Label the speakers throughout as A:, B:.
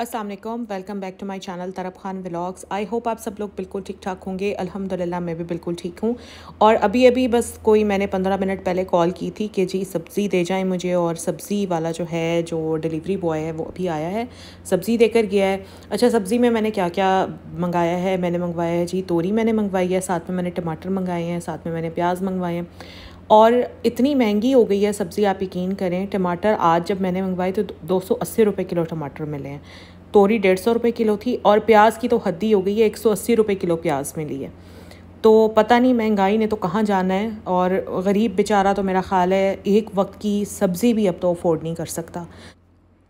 A: Aslam welcome back to my channel तरफ Khan vlogs I hope आप सब लोग बिल्कुल ठीक ठाक होंगे अल्हम्दुलिल्लाह मैं भी बिल्कुल ठीक हूँ और अभी अभी बस कोई मैंने पंद्रह मिनट पहले कॉल की थी कि जी सब्ज़ी दे जाए मुझे और सब्ज़ी वाला जो है जो डिलीवरी बॉय है वो अभी आया है सब्ज़ी देकर गया है अच्छा सब्ज़ी में मैंने क्या क्या मंगाया है मैंने मंगवाया है जी तोरी मैंने मंगवाई है साथ में मैंने टमाटर मंगाए हैं साथ में मैंने प्याज मंगवाए हैं और इतनी महंगी हो गई है सब्ज़ी आप यकीन करें टमाटर आज जब मैंने मंगवाई तो दो सौ अस्सी रुपये किलो टमाटर मिले हैं तोरी डेढ़ सौ रुपये किलो थी और प्याज की तो हद ही हो गई है एक सौ अस्सी रुपये किलो प्याज मिली है तो पता नहीं महंगाई ने तो कहाँ जाना है और गरीब बेचारा तो मेरा ख़्याल है एक वक्त की सब्ज़ी भी अब तो अफोर्ड नहीं कर सकता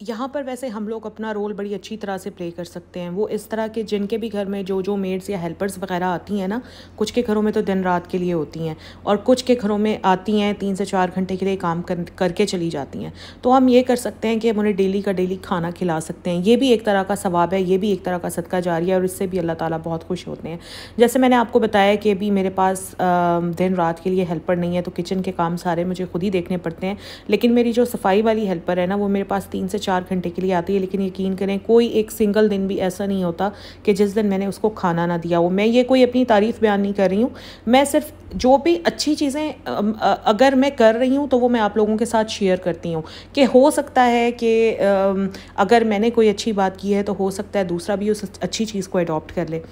A: यहाँ पर वैसे हम लोग अपना रोल बड़ी अच्छी तरह से प्ले कर सकते हैं वो इस तरह के जिनके भी घर में जो जो मेड्स या हेल्पर्स वगैरह आती हैं ना कुछ के घरों में तो दिन रात के लिए होती हैं और कुछ के घरों में आती हैं तीन से चार घंटे के लिए काम कर करके चली जाती हैं तो हम ये कर सकते हैं कि हम उन्हें डेली का डेली खाना खिला सकते हैं ये भी एक तरह का सवाब है ये भी एक तरह का सदका जारी है और इससे भी अल्लाह ताली बहुत खुश होते हैं जैसे मैंने आपको बताया कि अभी मेरे पास दिन रात के लिए हेल्पर नहीं है तो किचन के काम सारे मुझे खुद ही देखने पड़ते हैं लेकिन मेरी जो सफाई वाली हेल्पर है ना वो मेरे पास तीन से चार चार घंटे के लिए आती है लेकिन यकीन करें कोई एक सिंगल दिन भी ऐसा नहीं होता कि जिस दिन मैंने उसको खाना ना दिया हो मैं ये कोई अपनी तारीफ़ बयान नहीं कर रही हूँ मैं सिर्फ जो भी अच्छी चीज़ें अगर मैं कर रही हूँ तो वो मैं आप लोगों के साथ शेयर करती हूँ कि हो सकता है कि अगर मैंने कोई अच्छी बात की है तो हो सकता है दूसरा भी उस अच्छी चीज़ को अडॉप्ट कर ले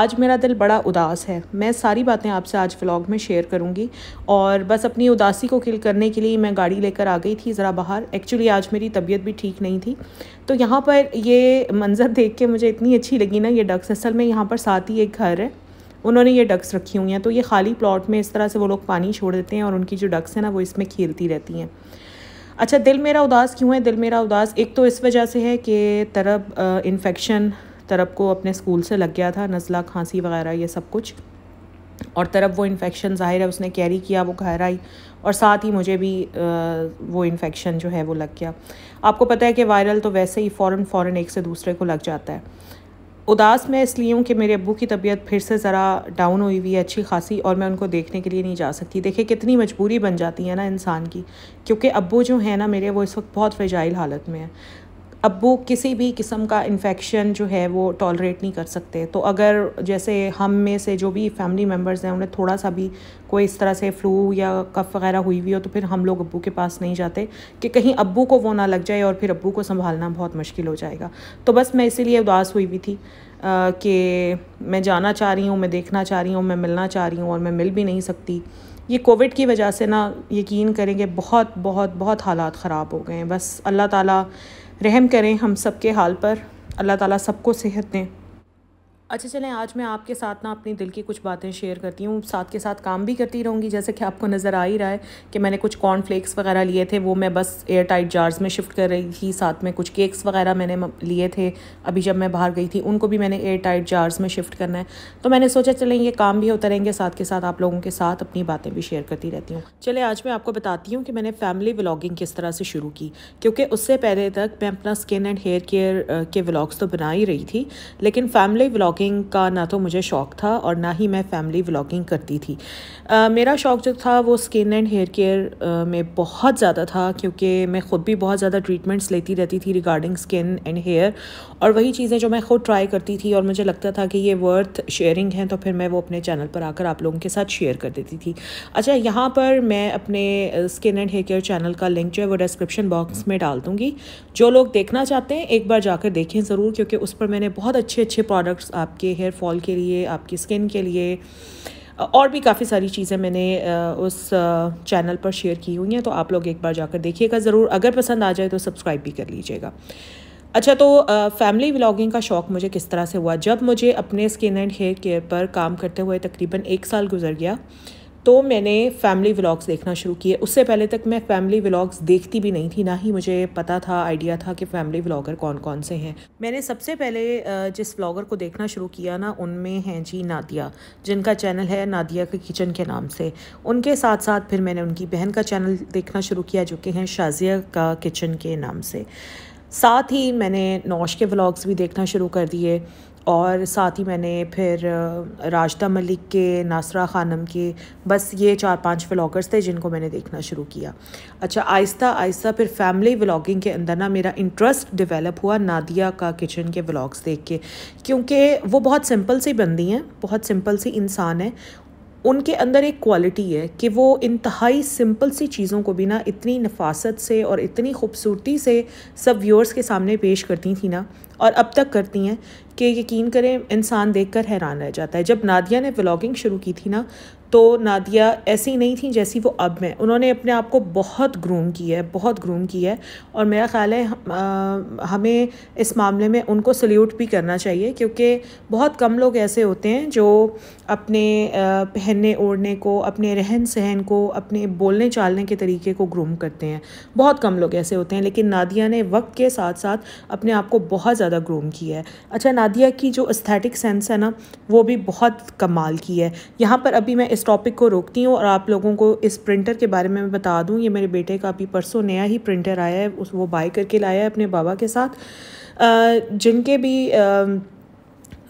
A: आज मेरा दिल बड़ा उदास है मैं सारी बातें आपसे आज व्लॉग में शेयर करूँगी और बस अपनी उदासी को किल करने के लिए मैं गाड़ी लेकर आ गई थी ज़रा बाहर एक्चुअली आज मेरी तबीयत भी ठीक नहीं थी तो यहाँ पर ये मंज़र देख के मुझे इतनी अच्छी लगी ना ये डक्स असल में यहाँ पर साथ ही एक घर है उन्होंने ये डक्स रखी हुई हैं तो ये खाली प्लॉट में इस तरह से वो लोग पानी छोड़ देते हैं और उनकी जो डक्स हैं ना वो इसमें खेलती रहती हैं अच्छा दिल मेरा उदास क्यों है दिल मेरा उदास एक तो इस वजह से है कि तरब इन्फेक्शन तरब को अपने स्कूल से लग गया था नज़ला खांसी वगैरह ये सब कुछ और तरफ वो इन्फेक्शन ज़ाहिर है उसने कैरी किया वो घर आई और साथ ही मुझे भी वो इन्फेक्शन जो है वो लग गया आपको पता है कि वायरल तो वैसे ही फ़ौर फ़ौर एक से दूसरे को लग जाता है उदास मैं इसलिए हूँ कि मेरे अबू की तबीयत फिर से ज़रा डाउन हुई हुई है अच्छी खासी और मैं उनको देखने के लिए नहीं जा सकती देखिए कितनी मजबूरी बन जाती है ना इंसान की क्योंकि अबू जो है ना मेरे वो इस वक्त बहुत फ्रेजाइल हालत में है अब वो किसी भी किस्म का इन्फेक्शन जो है वो टॉलरेट नहीं कर सकते तो अगर जैसे हम में से जो भी फैमिली मेम्बर्स हैं उन्हें थोड़ा सा भी कोई इस तरह से फ्लू या कफ वगैरह हुई हुई हो तो फिर हम लोग अबू के पास नहीं जाते कि कहीं अब्बू को वो ना लग जाए और फिर अबू को संभालना बहुत मुश्किल हो जाएगा तो बस मैं इसीलिए उदास हुई भी थी कि मैं जाना चाह रही हूँ मैं देखना चाह रही हूँ मैं मिलना चाह रही हूँ और मैं मिल भी नहीं सकती ये कोविड की वजह से ना यकीन करें कि बहुत बहुत बहुत हालात ख़राब हो गए हैं बस अल्लाह ताला रहम करें हम सब के हाल पर अल्लाह ताला सबको सेहत दें अच्छा चलें आज मैं आपके साथ ना अपनी दिल की कुछ बातें शेयर करती हूँ साथ के साथ काम भी करती रहूँगी जैसे कि आपको नज़र आ ही रहा है कि मैंने कुछ कॉर्नफ्लेक्स वगैरह लिए थे वो मैं बस एयर टाइट जार्स में शिफ्ट कर रही थी साथ में कुछ केक्स वगैरह मैंने लिए थे अभी जब मैं बाहर गई थी उनको भी मैंने एयर टाइट जार्स में शिफ्ट करना है तो मैंने सोचा चलें ये काम भी होता रहेंगे साथ के साथ आप लोगों के साथ अपनी बातें भी शेयर करती रहती हूँ चले आज मैं आपको बताती हूँ कि मैंने फैमिली व्लागिंग किस तरह से शुरू की क्योंकि उससे पहले तक मैं अपना स्किन एंड हेयर केयर के व्लाग्स तो बना ही रही थी लेकिन फैमिली व्लागिंग व्लॉगिंग का ना तो मुझे शौक़ था और ना ही मैं फैमिली व्लॉगिंग करती थी आ, मेरा शौक़ जो था वो स्किन एंड हेयर केयर में बहुत ज़्यादा था क्योंकि मैं ख़ुद भी बहुत ज़्यादा ट्रीटमेंट्स लेती रहती थी रिगार्डिंग स्किन एंड हेयर और वही चीज़ें जो मैं ख़ुद ट्राई करती थी और मुझे लगता था कि ये वर्थ शेयरिंग है तो फिर मैं वो अपने चैनल पर आकर आप लोगों के साथ शेयर कर देती थी अच्छा यहाँ पर मैं अपने skin and hair care channel का लिंक जो है वो डिस्क्रिप्शन बॉक्स में डाल दूँगी जो लोग देखना चाहते हैं एक बार जाकर देखें ज़रूर क्योंकि उस पर मैंने बहुत अच्छे अच्छे प्रोडक्ट्स आप आपके हेयर फॉल के लिए आपकी स्किन के लिए और भी काफ़ी सारी चीज़ें मैंने उस चैनल पर शेयर की हुई हैं तो आप लोग एक बार जाकर देखिएगा ज़रूर अगर पसंद आ जाए तो सब्सक्राइब भी कर लीजिएगा अच्छा तो फैमिली व्लॉगिंग का शौक़ मुझे किस तरह से हुआ जब मुझे अपने स्किन एंड हेयर केयर पर काम करते हुए तकरीबन एक साल गुजर गया तो मैंने फैमिली व्लॉग्स देखना शुरू किए उससे पहले तक मैं फैमिली व्लॉग्स देखती भी नहीं थी ना ही मुझे पता था आइडिया था कि फैमिली व्लॉगर कौन कौन से हैं मैंने सबसे पहले जिस व्लॉगर को देखना शुरू किया ना उनमें हैं जी नादिया जिनका चैनल है नादिया के किचन के नाम से उनके साथ साथ फिर मैंने उनकी बहन का चैनल देखना शुरू किया जो कि हैं शाजिया का किचन के नाम से साथ ही मैंने नौश के व्लॉग्स भी देखना शुरू कर दिए और साथ ही मैंने फिर राजदा मलिक के नासरा खानम के बस ये चार पांच व्लागर्स थे जिनको मैंने देखना शुरू किया अच्छा आहिस्ता आहिस्ता फिर फैमिली व्लॉगिंग के अंदर ना मेरा इंटरेस्ट डेवलप हुआ नादिया का किचन के व्लॉग्स देख के क्योंकि वो बहुत सिंपल सी बंदी हैं बहुत सिंपल सी इंसान है उनके अंदर एक क्वालिटी है कि वो इंतहाई सिंपल सी चीज़ों को भी ना इतनी नफासत से और इतनी खूबसूरती से सब व्यूअर्स के सामने पेश करती थी ना और अब तक करती हैं कि यकीन करें इंसान देखकर हैरान रह जाता है जब नादिया ने व्लॉगिंग शुरू की थी ना तो नादिया ऐसी नहीं थी जैसी वो अब हैं उन्होंने अपने आप को बहुत ग्रूम किया है बहुत ग्रूम किया है और मेरा ख़्याल है आ, हमें इस मामले में उनको सल्यूट भी करना चाहिए क्योंकि बहुत कम लोग ऐसे होते हैं जो अपने पहनने ओढ़ने को अपने रहन सहन को अपने बोलने चालने के तरीके को ग्रूम करते हैं बहुत कम लोग ऐसे होते हैं लेकिन नादिया ने वक्त के साथ साथ अपने आप को बहुत ज़्यादा ग्रूम किया है अच्छा नादिया की जो अस्थेटिक सेंस है ना वो भी बहुत कमाल की है यहाँ पर अभी मैं इस टॉपिक को रोकती हूँ और आप लोगों को इस प्रिंटर के बारे में मैं बता दूँ ये मेरे बेटे का अभी परसों नया ही प्रिंटर आया है उस वो बाई करके लाया है अपने बाबा के साथ जिनके भी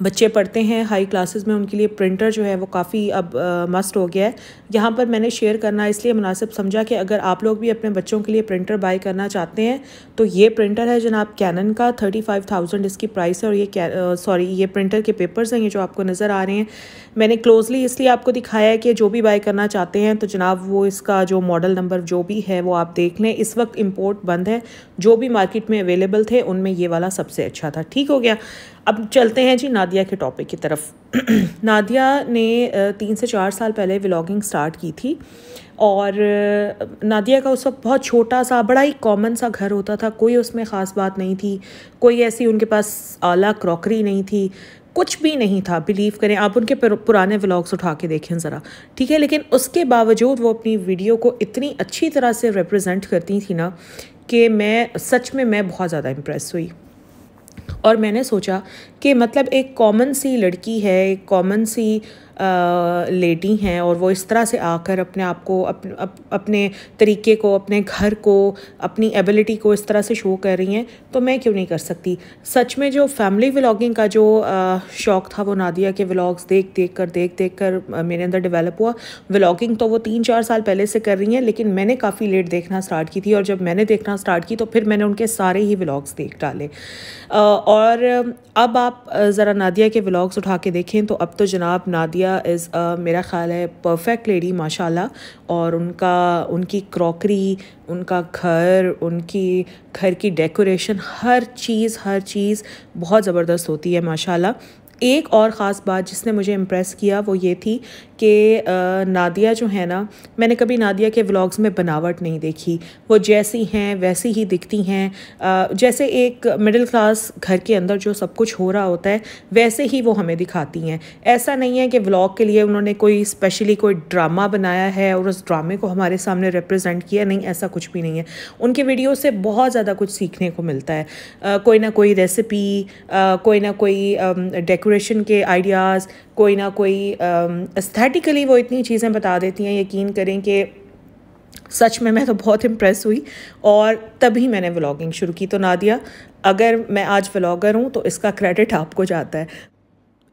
A: बच्चे पढ़ते हैं हाई क्लासेस में उनके लिए प्रिंटर जो है वो काफ़ी अब मस्ट हो गया है यहाँ पर मैंने शेयर करना इसलिए मुनासिब समझा कि अगर आप लोग भी अपने बच्चों के लिए प्रिंटर बाई करना चाहते हैं तो ये प्रिंटर है जनाब कैनन का थर्टी फाइव थाउजेंड इसकी प्राइस है और ये सॉरी ये प्रिंटर के पेपर्स हैं ये जो आपको नज़र आ रहे हैं मैंने क्लोजली इसलिए आपको दिखाया है कि जो भी बाई करना चाहते हैं तो जनाब वो इसका जो मॉडल नंबर जो भी है वो आप देख लें इस वक्त इम्पोर्ट बंद है जो भी मार्केट में अवेलेबल थे उनमें ये वाला सबसे अच्छा था ठीक हो गया अब चलते हैं जी नादिया के टॉपिक की तरफ नादिया ने तीन से चार साल पहले व्लॉगिंग स्टार्ट की थी और नादिया का उस वक्त बहुत छोटा सा बड़ा ही कॉमन सा घर होता था कोई उसमें ख़ास बात नहीं थी कोई ऐसी उनके पास आला क्रॉकरी नहीं थी कुछ भी नहीं था बिलीव करें आप उनके पुराने व्लॉग्स उठा के देखें ज़रा ठीक है लेकिन उसके बावजूद वो अपनी वीडियो को इतनी अच्छी तरह से रिप्रेजेंट करती थी ना कि मैं सच में मैं बहुत ज़्यादा इम्प्रेस हुई और मैंने सोचा कि मतलब एक कॉमन सी लड़की है एक कॉमन सी लेडी हैं और वो इस तरह से आकर अपने आप को अप, अप, अपने तरीके को अपने घर को अपनी एबिलिटी को इस तरह से शो कर रही हैं तो मैं क्यों नहीं कर सकती सच में जो फैमिली व्लॉगिंग का जो शौक़ था वो नादिया के व्लॉग्स देख देख कर देख देख कर मेरे अंदर डेवलप हुआ व्लॉगिंग तो वो तीन चार साल पहले से कर रही हैं लेकिन मैंने काफ़ी लेट देखना स्टार्ट की थी और जब मैंने देखना स्टार्ट की तो फिर मैंने उनके सारे ही व्लॉग्स देख डाले और अब आप ज़रा नादिया के व्लॉग्स उठा के देखें तो अब तो जनाब नादिया आलिया इज़ मेरा ख्याल है परफेक्ट लेडी माशाल्लाह और उनका उनकी क्रॉकरी उनका घर उनकी घर की डेकोरेशन हर चीज़ हर चीज़ बहुत ज़बरदस्त होती है माशाल्लाह एक और ख़ास बात जिसने मुझे इम्प्रेस किया वो ये थी कि नादिया जो है ना मैंने कभी नादिया के व्लॉग्स में बनावट नहीं देखी वो जैसी हैं वैसी ही दिखती हैं जैसे एक मिडिल क्लास घर के अंदर जो सब कुछ हो रहा होता है वैसे ही वो हमें दिखाती हैं ऐसा नहीं है कि व्लॉग के लिए उन्होंने कोई स्पेशली कोई ड्रामा बनाया है और उस ड्रामे को हमारे सामने रिप्रजेंट किया नहीं ऐसा कुछ भी नहीं है उनके वीडियो से बहुत ज़्यादा कुछ सीखने को मिलता है कोई ना कोई रेसिपी कोई ना कोई डेकोरेशन के आइडियाज़ कोई ना कोई एस्थेटिकली वो इतनी चीज़ें बता देती हैं यकीन करें कि सच में मैं तो बहुत इम्प्रेस हुई और तभी मैंने व्लॉगिंग शुरू की तो नादिया अगर मैं आज व्लॉगर हूँ तो इसका क्रेडिट आपको जाता है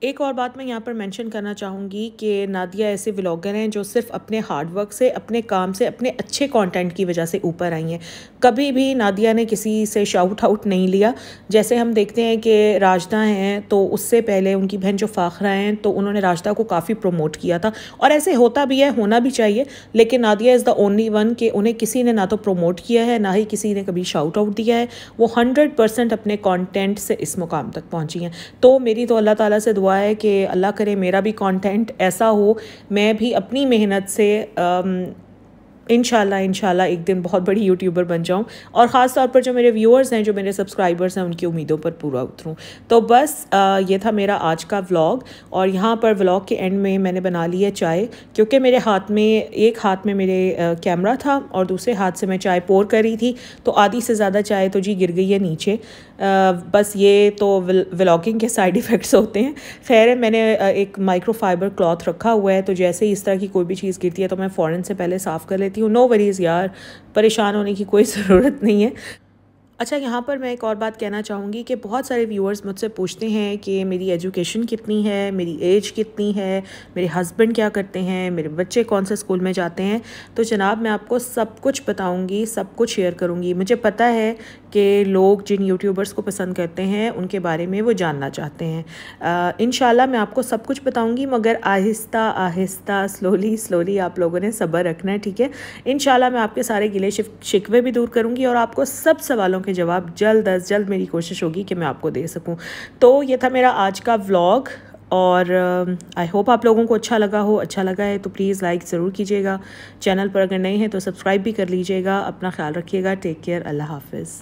A: एक और बात मैं यहाँ पर मेंशन करना चाहूँगी कि नादिया ऐसे व्लॉगर हैं जो सिर्फ अपने हार्डवर्क से अपने काम से अपने अच्छे कंटेंट की वजह से ऊपर आई हैं कभी भी नादिया ने किसी से शाउट आउट नहीं लिया जैसे हम देखते हैं कि राजदा हैं तो उससे पहले उनकी बहन जो फ़ाखरा हैं तो उन्होंने राजदा को काफ़ी प्रमोट किया था और ऐसे होता भी है होना भी चाहिए लेकिन Nadia is the only one कि उन्हें किसी ने ना तो प्रोमोट किया है ना ही किसी ने कभी शाउट आउट दिया है वो हंड्रेड अपने कॉन्टेंट से इस मुकाम तक पहुँची हैं तो मेरी तो अल्लाह ताली से दुआ हुआ है कि अल्लाह करे मेरा भी कंटेंट ऐसा हो मैं भी अपनी मेहनत से इन शाला एक दिन बहुत बड़ी यूट्यूबर बन जाऊँ और ख़ास तौर पर जो मेरे व्यूअर्स हैं जो मेरे सब्सक्राइबर्स हैं उनकी उम्मीदों पर पूरा उतरूँ तो बस आ, ये था मेरा आज का व्लॉग और यहाँ पर व्लॉग के एंड में मैंने बना ली है चाय क्योंकि मेरे हाथ में एक हाथ में मेरे कैमरा था और दूसरे हाथ से मैं चाय पोर कर रही थी तो आधी से ज़्यादा चाय तो जी गिर गई है नीचे बस ये तो व्लॉगिंग के साइड इफ़ेक्ट्स होते हैं खैर है मैंने एक माइक्रोफाइबर क्लॉथ रखा हुआ है तो जैसे ही इस तरह की कोई भी चीज़ गिरती है तो मैं फ़ौरन से पहले साफ़ कर लेती हूँ नो वरीज़ यार परेशान होने की कोई ज़रूरत नहीं है अच्छा यहाँ पर मैं एक और बात कहना चाहूँगी कि बहुत सारे व्यूअर्स मुझसे पूछते हैं कि मेरी एजुकेशन कितनी है मेरी एज कितनी है मेरे हस्बैंड क्या करते हैं मेरे बच्चे कौन से स्कूल में जाते हैं तो जनाब मैं आपको सब कुछ बताऊँगी सब कुछ शेयर करूँगी मुझे पता है के लोग जिन यूट्यूबर्स को पसंद करते हैं उनके बारे में वो जानना चाहते हैं इन मैं आपको सब कुछ बताऊँगी मगर आहिस्ता आहिस्ता स्लोली स्लोली आप लोगों ने सब्र रखना है ठीक है इन मैं आपके सारे गिले शिकवे भी दूर करूँगी और आपको सब सवालों के जवाब जल्द अज जल्द मेरी कोशिश होगी कि मैं आपको दे सकूँ तो ये था मेरा आज का व्लॉग और आई uh, होप आप लोगों को अच्छा लगा हो अच्छा लगा है तो प्लीज़ लाइक ज़रूर कीजिएगा चैनल पर अगर नए हैं तो सब्सक्राइब भी कर लीजिएगा अपना ख्याल रखिएगा टेक केयर अल्लाह हाफिज़